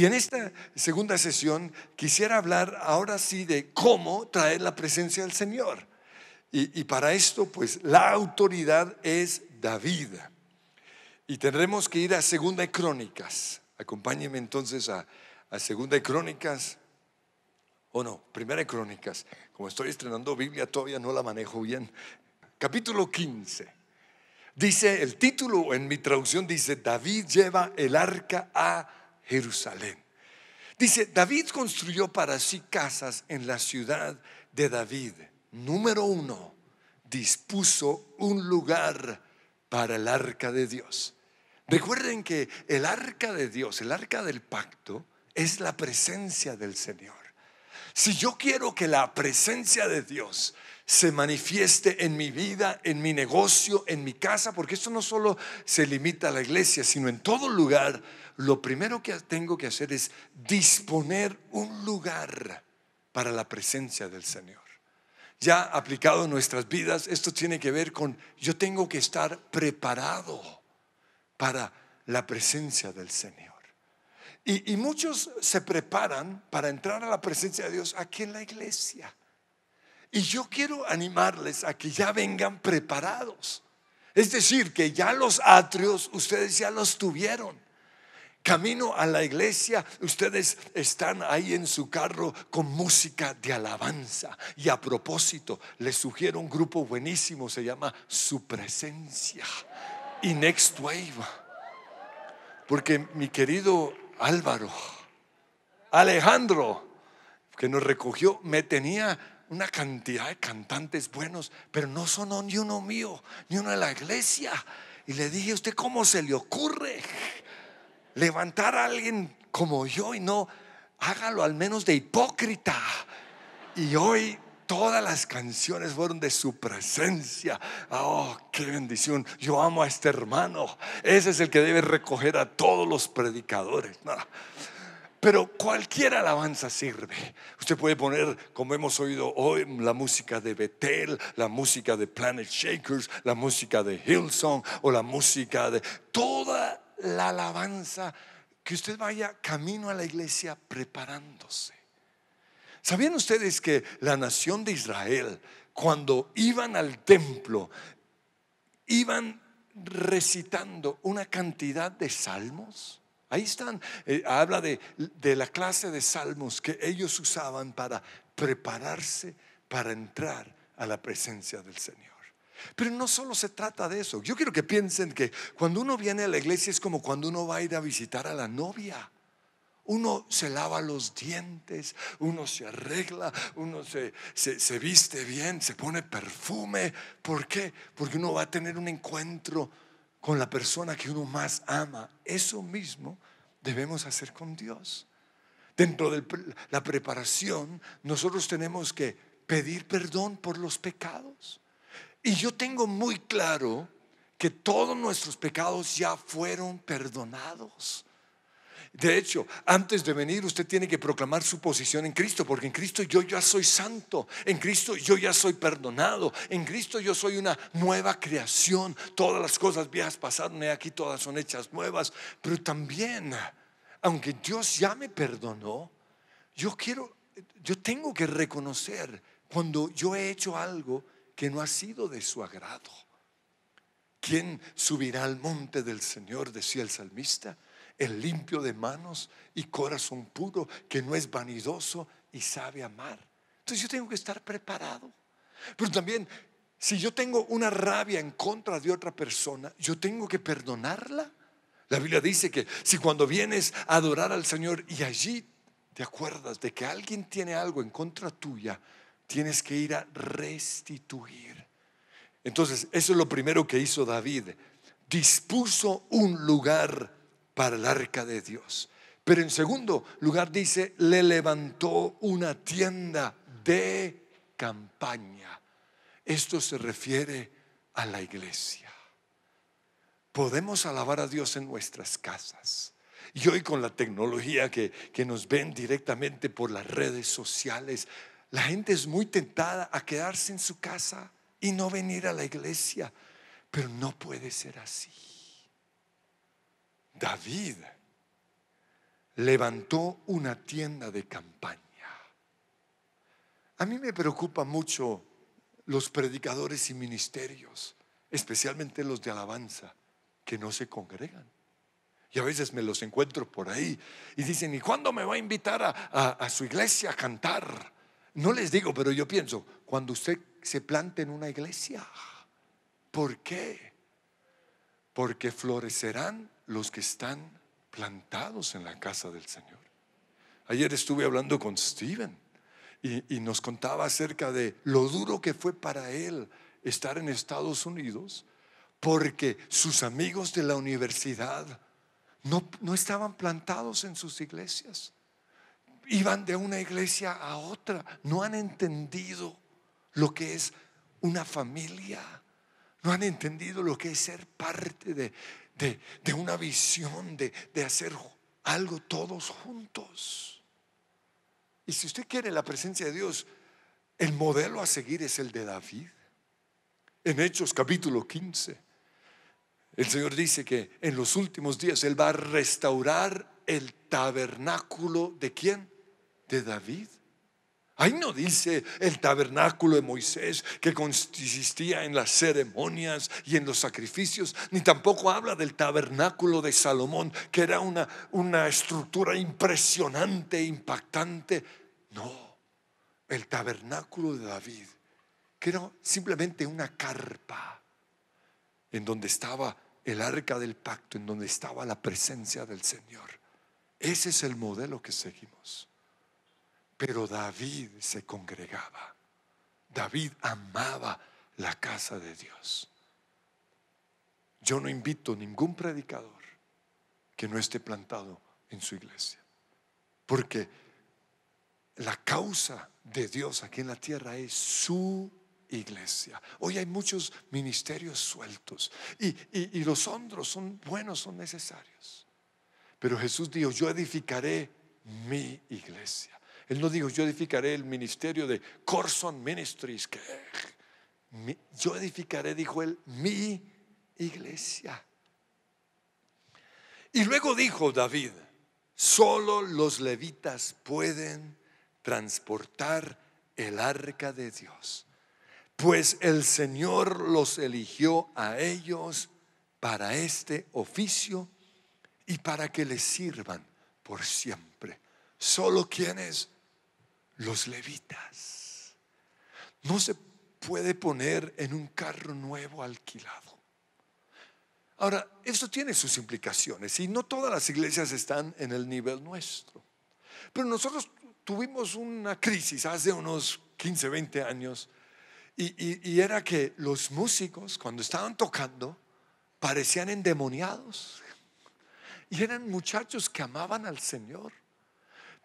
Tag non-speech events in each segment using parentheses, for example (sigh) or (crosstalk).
Y en esta segunda sesión quisiera hablar ahora sí de cómo traer la presencia del Señor. Y, para esto, pues, la autoridad es David. Y tendremos que ir a Segunda de Crónicas. Acompáñenme entonces a, Segunda de Crónicas. O no, Primera de Crónicas. Como estoy estrenando Biblia, todavía no la manejo bien. Capítulo 15. Dice el título en mi traducción, dice, David lleva el arca a Jerusalén. Dice, David construyó para sí casas en la ciudad de David. Número uno, dispuso un lugar para el arca de Dios. Recuerden que el arca de Dios, el arca del pacto, es la presencia del Señor. Si yo quiero que la presencia de Dios se manifieste en mi vida, en mi negocio, en mi casa, porque esto no solo se limita a la iglesia, sino en todo lugar lo primero que tengo que hacer es disponer un lugar para la presencia del Señor. Ya aplicado en nuestras vidas, esto tiene que ver con yo tengo que estar preparado para la presencia del Señor. Y, muchos se preparan para entrar a la presencia de Dios aquí en la iglesia. Y yo quiero animarles a que ya vengan preparados. Es decir, que ya los atrios ustedes ya los tuvieron Camino a la iglesia, ustedes están ahí en su carro con música de alabanza. Y a propósito, les sugiero un grupo buenísimo, se llama Su Presencia y Next Wave. Porque mi querido Álvaro, Alejandro, que nos recogió, me tenía una cantidad de cantantes buenos, pero no sonó ni uno mío, ni uno de la iglesia. Y le dije, ¿usted cómo se le ocurre? levantar a alguien como yo y no, hágalo al menos de hipócrita. Y hoy todas las canciones fueron de su presencia. Oh, qué bendición. Yo amo a este hermano. Ese es el que debe recoger a todos los predicadores. Pero cualquier alabanza sirve. Usted puede poner, como hemos oído hoy, la música de Bethel la música de Planet Shakers, la música de Hillsong o la música de toda la alabanza, que usted vaya camino a la iglesia preparándose. ¿Sabían ustedes que la nación de Israel, cuando iban al templo, iban recitando una cantidad de salmos? Ahí están, eh, habla de la clase de salmos que ellos usaban para prepararse para entrar a la presencia del Señor. Pero no solo se trata de eso. Yo quiero que piensen que cuando uno viene a la iglesia es como cuando uno va a ir a visitar a la novia. Uno se lava los dientes, uno se arregla, uno se, se viste bien, se pone perfume. ¿Por qué? Porque uno va a tener un encuentro con la persona que uno más ama. Eso mismo debemos hacer con Dios. Dentro de la preparación, nosotros tenemos que pedir perdón por los pecados. Y yo tengo muy claro que todos nuestros pecados ya fueron perdonados. De hecho, antes de venir usted tiene que proclamar su posición en Cristo, porque en Cristo yo ya soy santo, en Cristo yo ya soy perdonado, en Cristo yo soy una nueva creación, todas las cosas viejas pasaron aquí todas son hechas nuevas, pero también, aunque Dios ya me perdonó, yo quiero, yo tengo que reconocer cuando yo he hecho algo que no ha sido de su agrado. ¿Quién subirá al monte del Señor? decía el salmista. El limpio de manos y corazón puro, que no es vanidoso y sabe amar. Entonces yo tengo que estar preparado. Pero también, si yo tengo una rabia en contra de otra persona, yo tengo que perdonarla. La Biblia dice que si cuando vienes a adorar al Señor y allí te acuerdas de que alguien tiene algo en contra tuya, tienes que ir a restituir. Entonces, eso es lo primero que hizo David. Dispuso un lugar para el arca de Dios. Pero en segundo lugar dice, le levantó una tienda de campaña. Esto se refiere a la iglesia. Podemos alabar a Dios en nuestras casas. Y hoy con la tecnología que, nos ven directamente por las redes sociales, la gente es muy tentada a quedarse en su casa y no venir a la iglesia, pero no puede ser así. David levantó una tienda de campaña. A mí me preocupa mucho los predicadores y ministerios, especialmente los de alabanza, que no se congregan. Y a veces me los encuentro por ahí y dicen, ¿y cuándo me va a invitar a, a su iglesia a cantar? No les digo, pero yo pienso, cuando usted se plante en una iglesia, ¿por qué? Porque florecerán los que están plantados en la casa del Señor. Ayer estuve hablando con Steven y, nos contaba acerca de lo duro que fue para él estar en Estados Unidos porque sus amigos de la universidad no, no estaban plantados en sus iglesias iban de una iglesia a otra, no han entendido lo que es una familia, no han entendido lo que es ser parte de, una visión, de, de hacer algo todos juntos. Y si usted quiere la presencia de Dios, el modelo a seguir es el de David. En Hechos capítulo 15, el Señor dice que en los últimos días Él va a restaurar el tabernáculo de quién? de David. Ahí no dice el tabernáculo de Moisés que consistía en las ceremonias y en los sacrificios, ni tampoco habla del tabernáculo de Salomón, que era una, una estructura impresionante, e impactante. No, el tabernáculo de David, que era simplemente una carpa en donde estaba el arca del pacto, en donde estaba la presencia del Señor. Ese es el modelo que seguimos. Pero David se congregaba. David amaba la casa de Dios. Yo no invito ningún predicador que no esté plantado en su iglesia. Porque la causa de Dios aquí en la tierra es su iglesia. Hoy hay muchos ministerios sueltos y, y los hondros son buenos, son necesarios. Pero Jesús dijo, yo edificaré mi iglesia él no dijo, yo edificaré el ministerio de Corson Ministries. yo edificaré, dijo él, mi iglesia. Y luego dijo David, solo los levitas pueden transportar el arca de Dios, pues el Señor los eligió a ellos para este oficio y para que les sirvan por siempre. Solo quienes los levitas. No se puede poner en un carro nuevo alquilado. Ahora, eso tiene sus implicaciones y no todas las iglesias están en el nivel nuestro. Pero nosotros tuvimos una crisis hace unos 15, 20 años y era que los músicos cuando estaban tocando parecían endemoniados y eran muchachos que amaban al Señor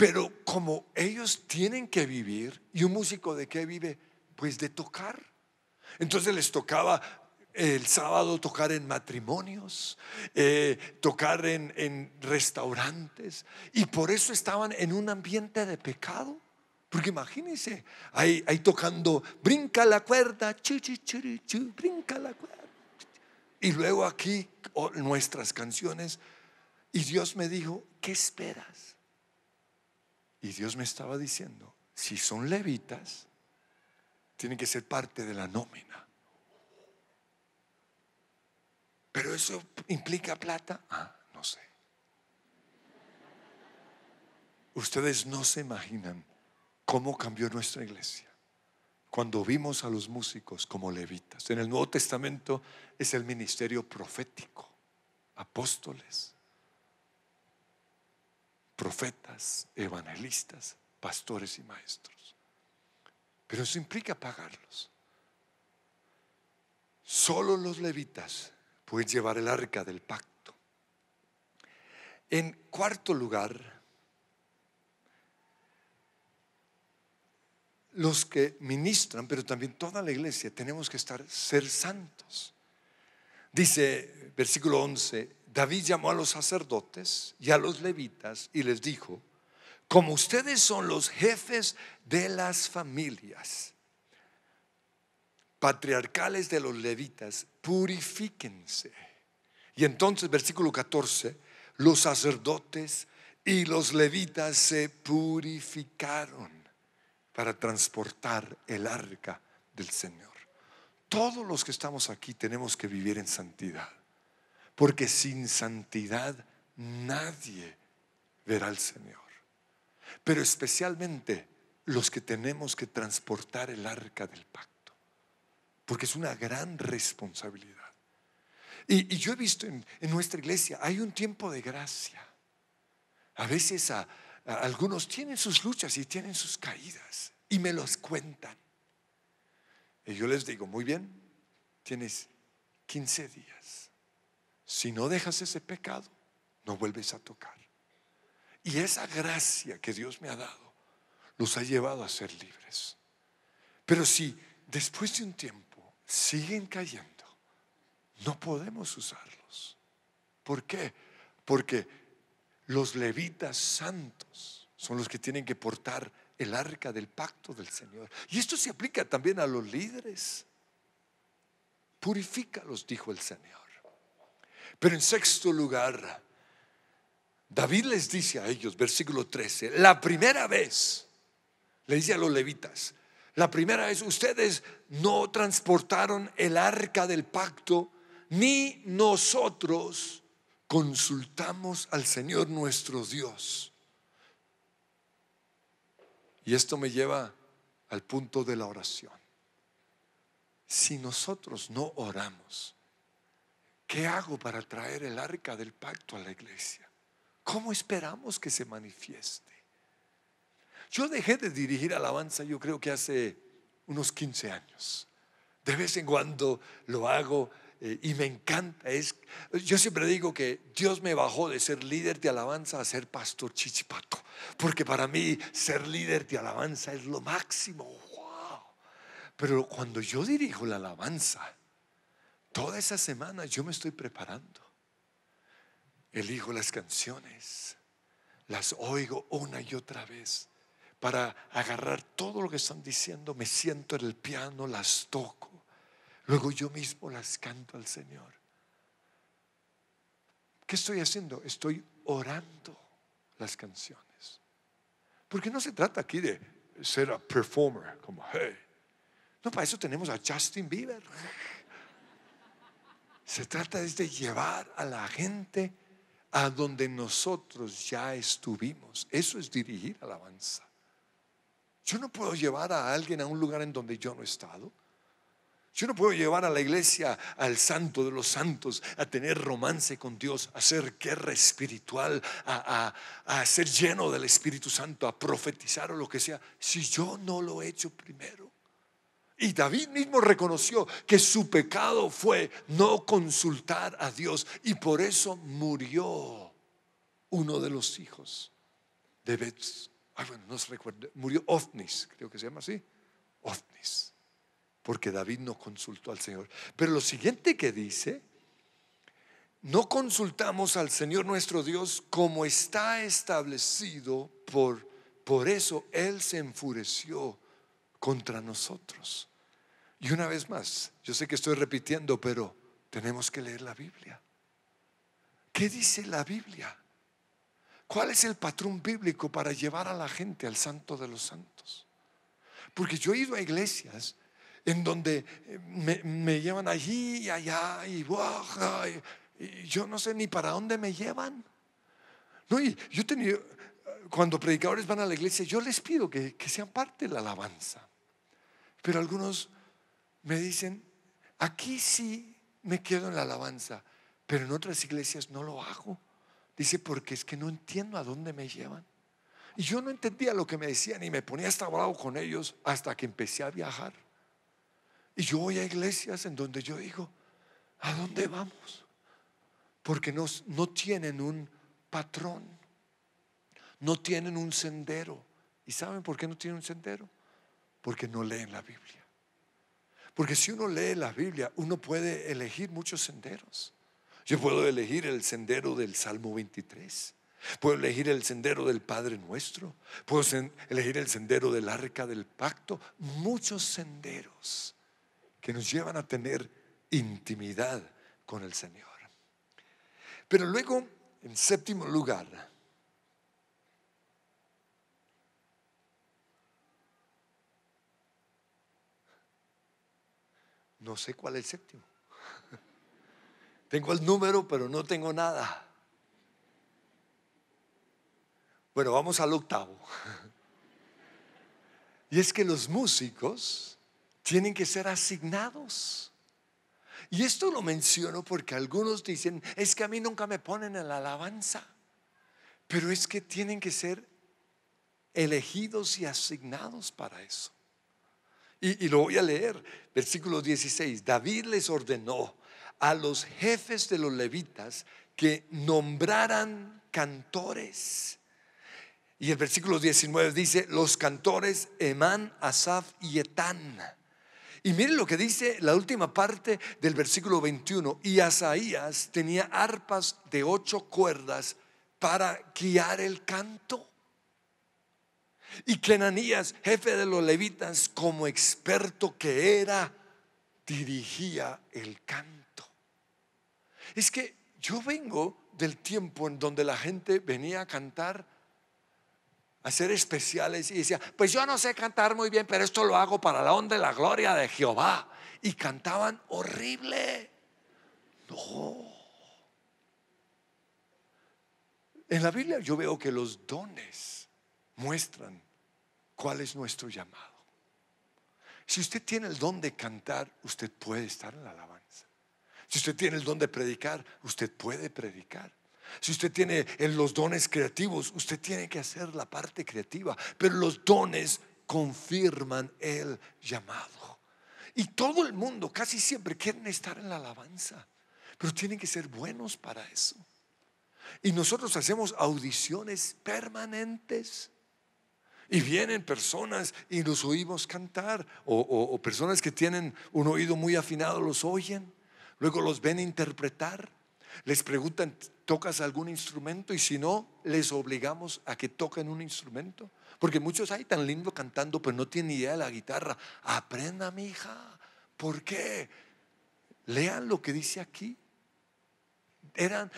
pero como ellos tienen que vivir, ¿y un músico de qué vive? Pues de tocar. Entonces les tocaba el sábado tocar en matrimonios, eh, tocar en, restaurantes, y por eso estaban en un ambiente de pecado. Porque imagínense, ahí, tocando, brinca la cuerda, brinca la cuerda. Y luego aquí nuestras canciones. Y Dios me dijo, ¿qué esperas? Y Dios me estaba diciendo, si son levitas, tienen que ser parte de la nómina. Pero eso implica plata. Ah, no sé. Ustedes no se imaginan cómo cambió nuestra iglesia cuando vimos a los músicos como levitas. En el Nuevo Testamento es el ministerio profético, apóstoles, profetas, evangelistas, pastores y maestros. Pero eso implica pagarlos. Solo los levitas pueden llevar el arca del pacto. En cuarto lugar, los que ministran, pero también toda la iglesia, tenemos que estar ser santos. Dice versículo 11, David llamó a los sacerdotes y a los levitas y les dijo, como ustedes son los jefes de las familias patriarcales de los levitas, purifíquense. Y entonces, versículo 14, los sacerdotes y los levitas se purificaron para transportar el arca del Señor. Todos los que estamos aquí tenemos que vivir en santidad porque sin santidad nadie verá al Señor. Pero especialmente los que tenemos que transportar el arca del pacto, porque es una gran responsabilidad. Y, yo he visto en, nuestra iglesia, hay un tiempo de gracia. A veces algunos tienen sus luchas y tienen sus caídas y me los cuentan. Y yo les digo, muy bien, tienes 15 días si no dejas ese pecado, no vuelves a tocar. Y esa gracia que Dios me ha dado los ha llevado a ser libres. Pero si después de un tiempo siguen cayendo, no podemos usarlos. ¿Por qué? Porque los levitas santos son los que tienen que portar el arca del pacto del Señor. Y esto se aplica también a los líderes. Purifícalos, dijo el Señor. Pero en sexto lugar, David les dice a ellos, versículo 13, la primera vez, le dice a los levitas, la primera vez ustedes no transportaron el arca del pacto, ni nosotros consultamos al Señor nuestro Dios. Y esto me lleva al punto de la oración. Si nosotros no oramos, ¿Qué hago para traer el arca del pacto a la iglesia? ¿Cómo esperamos que se manifieste? Yo dejé de dirigir alabanza, yo creo que hace unos 15 años. De vez en cuando lo hago eh, y me encanta. Es, yo siempre digo que Dios me bajó de ser líder de alabanza a ser pastor chichipato, porque para mí ser líder de alabanza es lo máximo. ¡Wow! Pero cuando yo dirijo la alabanza, Toda esa semana yo me estoy preparando. Elijo las canciones, las oigo una y otra vez para agarrar todo lo que están diciendo, me siento en el piano, las toco, luego yo mismo las canto al Señor. ¿Qué estoy haciendo? Estoy orando las canciones. Porque no se trata aquí de ser a performer, como, hey, no, para eso tenemos a Justin Bieber. Se trata de llevar a la gente a donde nosotros ya estuvimos. Eso es dirigir alabanza. Yo no puedo llevar a alguien a un lugar en donde yo no he estado. Yo no puedo llevar a la iglesia al santo de los santos a tener romance con Dios, a ser guerra espiritual, a, a ser lleno del Espíritu Santo, a profetizar o lo que sea, si yo no lo he hecho primero. Y David mismo reconoció que su pecado fue no consultar a Dios y por eso murió uno de los hijos de Betz. bueno, no se recuerda, murió Ofnis, creo que se llama así, Ofnis, porque David no consultó al Señor. Pero lo siguiente que dice, no consultamos al Señor nuestro Dios como está establecido por por eso él se enfureció contra nosotros. Y una vez más, yo sé que estoy repitiendo, pero tenemos que leer la Biblia. ¿Qué dice la Biblia? ¿Cuál es el patrón bíblico para llevar a la gente al santo de los santos? Porque yo he ido a iglesias en donde eh, me, llevan allí y allá y, yo no sé ni para dónde me llevan. No, y yo he tenido, cuando predicadores van a la iglesia, yo les pido que sean parte de la alabanza. Pero algunos me dicen, aquí sí me quedo en la alabanza, pero en otras iglesias no lo hago. Dice, porque es que no entiendo a dónde me llevan. Y yo no entendía lo que me decían y me ponía hasta bravo con ellos hasta que empecé a viajar. Y yo voy a iglesias en donde yo digo, ¿a dónde vamos? Porque no, no tienen un patrón, no tienen un sendero. ¿Y saben por qué no tienen un sendero? Porque no leen la Biblia. Porque si uno lee la Biblia, uno puede elegir muchos senderos. Yo puedo elegir el sendero del Salmo 23. Puedo elegir el sendero del Padre Nuestro. Puedo elegir el sendero del Arca del Pacto. Muchos senderos que nos llevan a tener intimidad con el Señor. Pero luego, en séptimo lugar, No sé cuál es el séptimo. (laughs) Tengo el número, pero no tengo nada. Bueno, vamos al octavo. (laughs) Y es que los músicos tienen que ser asignados. Y esto lo menciono porque algunos dicen, es que a mí nunca me ponen en la alabanza, pero es que tienen que ser elegidos y asignados para eso. Y, lo voy a leer, versículo 16. David les ordenó a los jefes de los levitas que nombraran cantores. Y el versículo 19 dice, los cantores Emán, Asaf y Etán. Y miren lo que dice la última parte del versículo 21. Y Asaías tenía arpas de ocho cuerdas para guiar el canto. Y Clenanías, jefe de los levitas, como experto que era, dirigía el canto. Es que yo vengo del tiempo en donde la gente venía a cantar, a hacer especiales y decía, pues yo no sé cantar muy bien, pero esto lo hago para la honra y la gloria de Jehová. Y cantaban horrible. No. En la Biblia yo veo que los dones muestran cuál es nuestro llamado. Si usted tiene el don de cantar, usted puede estar en la alabanza. Si usted tiene el don de predicar, usted puede predicar. Si usted tiene los dones creativos, usted tiene que hacer la parte creativa. Pero los dones confirman el llamado. Y todo el mundo casi siempre quieren estar en la alabanza, pero tienen que ser buenos para eso. Y nosotros hacemos audiciones permanentes y vienen personas y los oímos cantar, o, personas que tienen un oído muy afinado los oyen, luego los ven interpretar, les preguntan, ¿tocas algún instrumento? Y si no, les obligamos a que toquen un instrumento. Porque muchos hay tan lindo cantando, pero no tienen idea de la guitarra. Aprenda, mi hija. ¿Por qué? Lean lo que dice aquí. Eran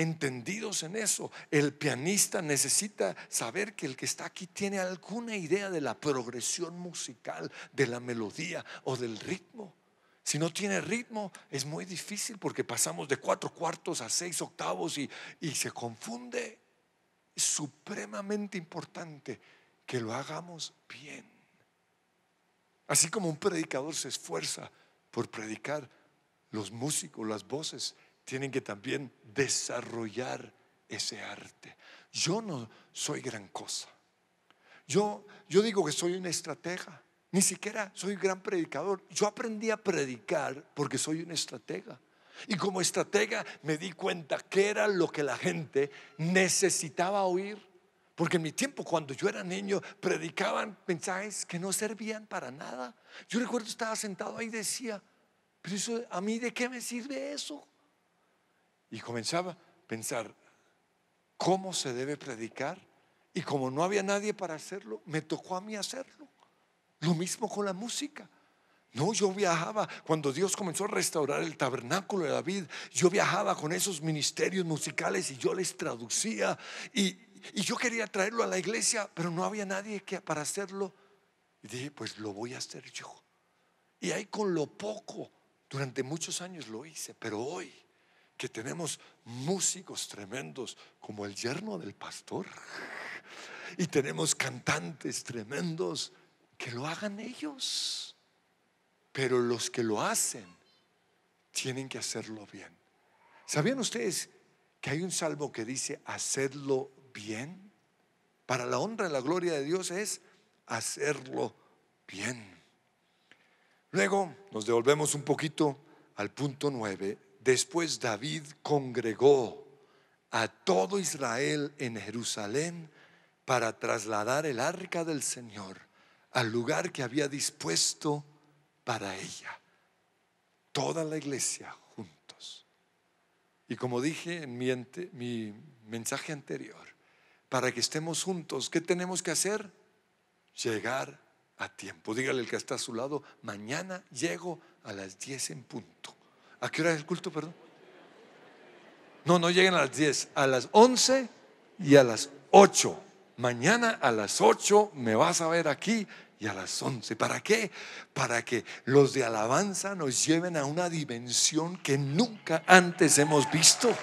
entendidos en eso. El pianista necesita saber que el que está aquí tiene alguna idea de la progresión musical, de la melodía o del ritmo. Si no tiene ritmo, es muy difícil porque pasamos de cuatro cuartos a seis octavos y, y se confunde. Es supremamente importante que lo hagamos bien. Así como un predicador se esfuerza por predicar, los músicos, las voces tienen que también desarrollar ese arte. Yo no soy gran cosa. Yo, yo digo que soy una estratega. Ni siquiera soy gran predicador. Yo aprendí a predicar porque soy una estratega. Y como estratega me di cuenta que era lo que la gente necesitaba oír. Porque en mi tiempo, cuando yo era niño, predicaban mensajes que no servían para nada. Yo recuerdo estaba sentado ahí y decía, pero eso, ¿a mí de qué me sirve eso? Y comenzaba a pensar, ¿cómo se debe predicar? Y como no había nadie para hacerlo, me tocó a mí hacerlo. Lo mismo con la música. No, yo viajaba cuando Dios comenzó a restaurar el tabernáculo de David. Yo viajaba con esos ministerios musicales y yo les traducía. Y, yo quería traerlo a la iglesia, pero no había nadie que, para hacerlo. Y dije, pues lo voy a hacer yo. Y ahí con lo poco, durante muchos años lo hice, pero hoy que tenemos músicos tremendos como el yerno del pastor y tenemos cantantes tremendos que lo hagan ellos. Pero los que lo hacen tienen que hacerlo bien. ¿Sabían ustedes que hay un salmo que dice hacedlo bien? Para la honra y la gloria de Dios es hacerlo bien. Luego nos devolvemos un poquito al punto 9 Después David congregó a todo Israel en Jerusalén para trasladar el arca del Señor al lugar que había dispuesto para ella. Toda la iglesia juntos. Y como dije en mi, mensaje anterior, para que estemos juntos, ¿qué tenemos que hacer? Llegar a tiempo. Dígale el que está a su lado, mañana llego a las 10 en punto. ¿A qué hora es el culto, perdón? No, no lleguen a las 10, a las 11 y a las 8. Mañana a las 8 me vas a ver aquí y a las 11. ¿Para qué? Para que los de alabanza nos lleven a una dimensión que nunca antes hemos visto.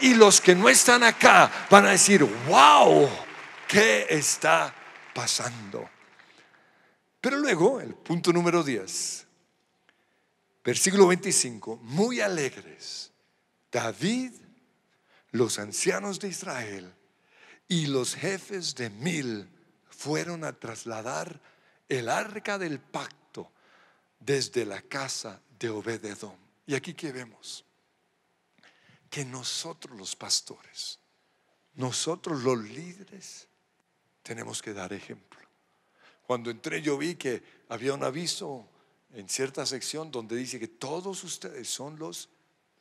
Y los que no están acá van a decir, wow, ¿qué está pasando? Pero luego, el punto número 10, versículo 25, muy alegres, David, los ancianos de Israel y los jefes de mil fueron a trasladar el arca del pacto desde la casa de Obededón Y aquí que vemos que nosotros los pastores, nosotros los líderes, tenemos que dar ejemplo. Cuando entré yo vi que había un aviso en cierta sección donde dice que todos ustedes son los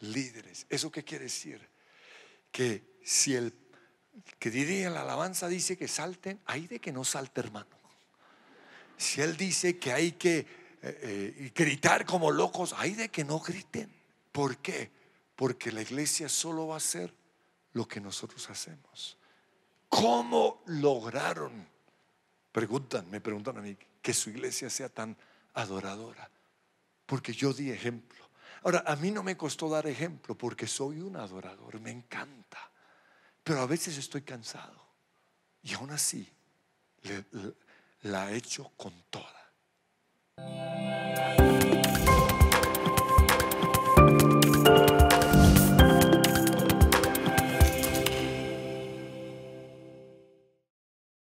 líderes. ¿Eso qué quiere decir? Que si el que diría la alabanza dice que salten, hay de que no salte hermano. Si él dice que hay que eh, eh, gritar como locos, hay de que no griten. ¿Por qué? Porque la iglesia solo va a hacer lo que nosotros hacemos. ¿Cómo lograron? Preguntan, me preguntan a mí, que su iglesia sea tan adoradora, porque yo di ejemplo. Ahora, a mí no me costó dar ejemplo porque soy un adorador, me encanta, pero a veces estoy cansado y aún así la he hecho con toda.